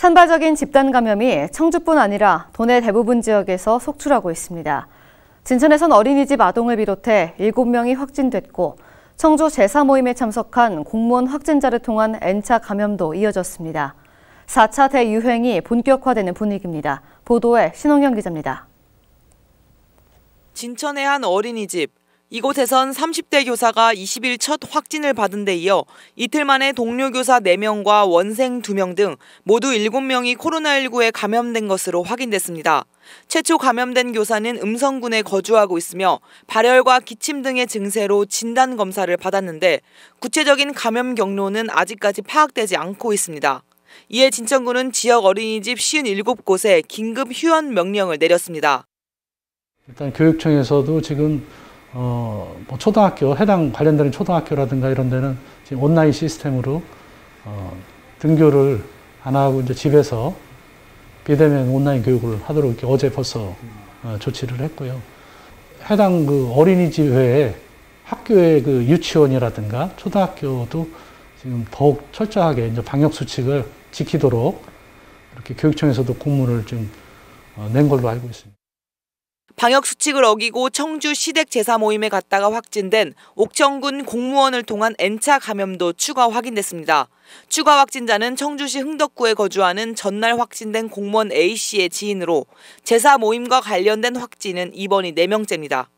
산발적인 집단 감염이 청주뿐 아니라 도내 대부분 지역에서 속출하고 있습니다. 진천에선 어린이집 아동을 비롯해 7명이 확진됐고 청주 제사 모임에 참석한 공무원 확진자를 통한 N차 감염도 이어졌습니다. 4차 대유행이 본격화되는 분위기입니다. 보도에 신홍현 기자입니다. 진천의 한 어린이집 이곳에선 30대 교사가 20일 첫 확진을 받은 데 이어 이틀 만에 동료 교사 4명과 원생 2명 등 모두 7명이 코로나19에 감염된 것으로 확인됐습니다. 최초 감염된 교사는 음성군에 거주하고 있으며 발열과 기침 등의 증세로 진단 검사를 받았는데 구체적인 감염 경로는 아직까지 파악되지 않고 있습니다. 이에 진천군은 지역 어린이집 57곳에 긴급 휴원 명령을 내렸습니다. 일단 교육청에서도 지금 어, 뭐 초등학교, 해당 관련된 초등학교라든가 이런 데는 지금 온라인 시스템으로 어, 등교를 안 하고 이제 집에서 비대면 온라인 교육을 하도록 이렇게 어제 벌써 어, 조치를 했고요. 해당 그 어린이집 외에 학교의 그 유치원이라든가 초등학교도 지금 더욱 철저하게 이제 방역 수칙을 지키도록 이렇게 교육청에서도 공문을 좀금낸 어, 걸로 알고 있습니다. 방역 수칙을 어기고 청주 시댁 제사 모임에 갔다가 확진된 옥천군 공무원을 통한 N차 감염도 추가 확인됐습니다. 추가 확진자는 청주시 흥덕구에 거주하는 전날 확진된 공무원 A씨의 지인으로 제사 모임과 관련된 확진은 이번이 4명째입니다.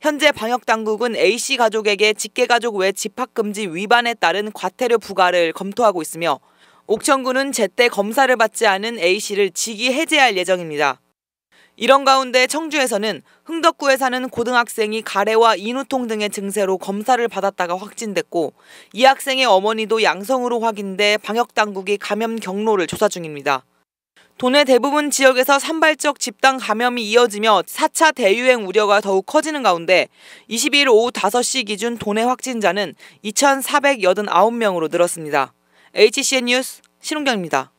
현재 방역당국은 A씨 가족에게 직계가족 외 집합금지 위반에 따른 과태료 부과를 검토하고 있으며 옥천군은 제때 검사를 받지 않은 A씨를 직위 해제할 예정입니다. 이런 가운데 청주에서는 흥덕구에 사는 고등학생이 가래와 인후통 등의 증세로 검사를 받았다가 확진됐고 이 학생의 어머니도 양성으로 확인돼 방역당국이 감염 경로를 조사 중입니다. 도내 대부분 지역에서 산발적 집단 감염이 이어지며 4차 대유행 우려가 더욱 커지는 가운데 22일 오후 5시 기준 도내 확진자는 2,489명으로 늘었습니다. HCN 뉴스 신웅경입니다.